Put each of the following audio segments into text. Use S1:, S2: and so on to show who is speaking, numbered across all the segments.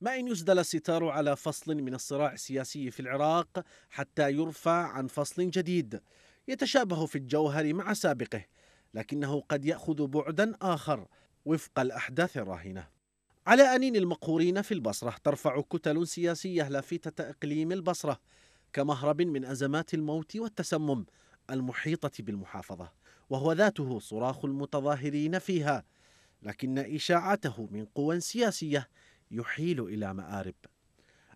S1: ما إن يسدل الستار على فصل من الصراع السياسي في العراق حتى يرفع عن فصل جديد يتشابه في الجوهر مع سابقه لكنه قد يأخذ بعدا آخر وفق الأحداث الراهنة على أنين المقهورين في البصرة ترفع كتل سياسية لافتة إقليم البصرة كمهرب من أزمات الموت والتسمم المحيطة بالمحافظة وهو ذاته صراخ المتظاهرين فيها لكن إشاعته من قوى سياسية يحيل إلى مآرب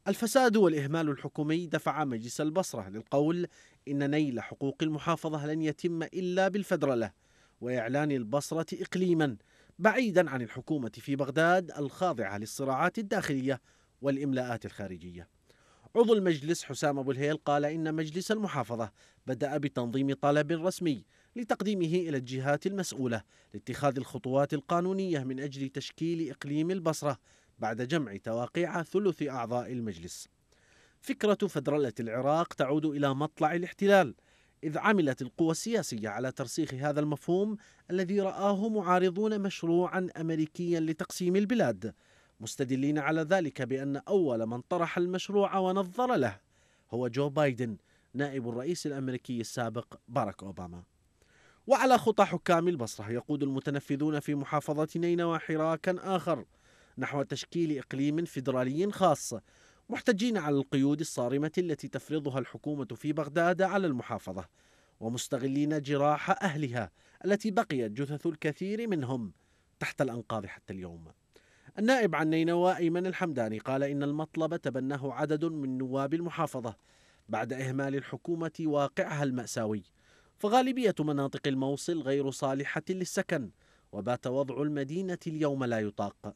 S1: الفساد والإهمال الحكومي دفع مجلس البصرة للقول إن نيل حقوق المحافظة لن يتم إلا بالفدرلة وإعلان البصرة إقليما بعيدا عن الحكومة في بغداد الخاضعة للصراعات الداخلية والإملاءات الخارجية عضو المجلس حسام أبو الهيل قال إن مجلس المحافظة بدأ بتنظيم طلب رسمي لتقديمه إلى الجهات المسؤولة لاتخاذ الخطوات القانونية من أجل تشكيل إقليم البصرة بعد جمع تواقيع ثلث أعضاء المجلس فكرة فدرلة العراق تعود إلى مطلع الاحتلال إذ عملت القوى السياسية على ترسيخ هذا المفهوم الذي رآه معارضون مشروعا أمريكيا لتقسيم البلاد مستدلين على ذلك بأن أول من طرح المشروع ونظر له هو جو بايدن نائب الرئيس الأمريكي السابق باراك أوباما وعلى خطى حكام البصرة يقود المتنفذون في محافظة نينوى حراكا آخر نحو تشكيل إقليم فيدرالي خاص محتجين على القيود الصارمة التي تفرضها الحكومة في بغداد على المحافظة ومستغلين جراح أهلها التي بقيت جثث الكثير منهم تحت الأنقاض حتى اليوم النائب عن نينوى أيمن الحمداني قال إن المطلب تبناه عدد من نواب المحافظة بعد إهمال الحكومة واقعها المأساوي فغالبية مناطق الموصل غير صالحة للسكن وبات وضع المدينة اليوم لا يطاق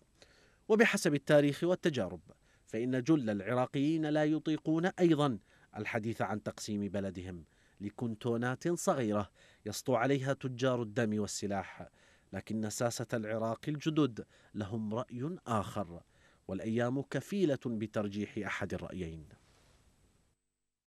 S1: وبحسب التاريخ والتجارب فإن جل العراقيين لا يطيقون أيضا الحديث عن تقسيم بلدهم لكنتونات صغيرة يسطو عليها تجار الدم والسلاح لكن ساسة العراق الجدد لهم رأي آخر والأيام كفيلة بترجيح أحد الرأيين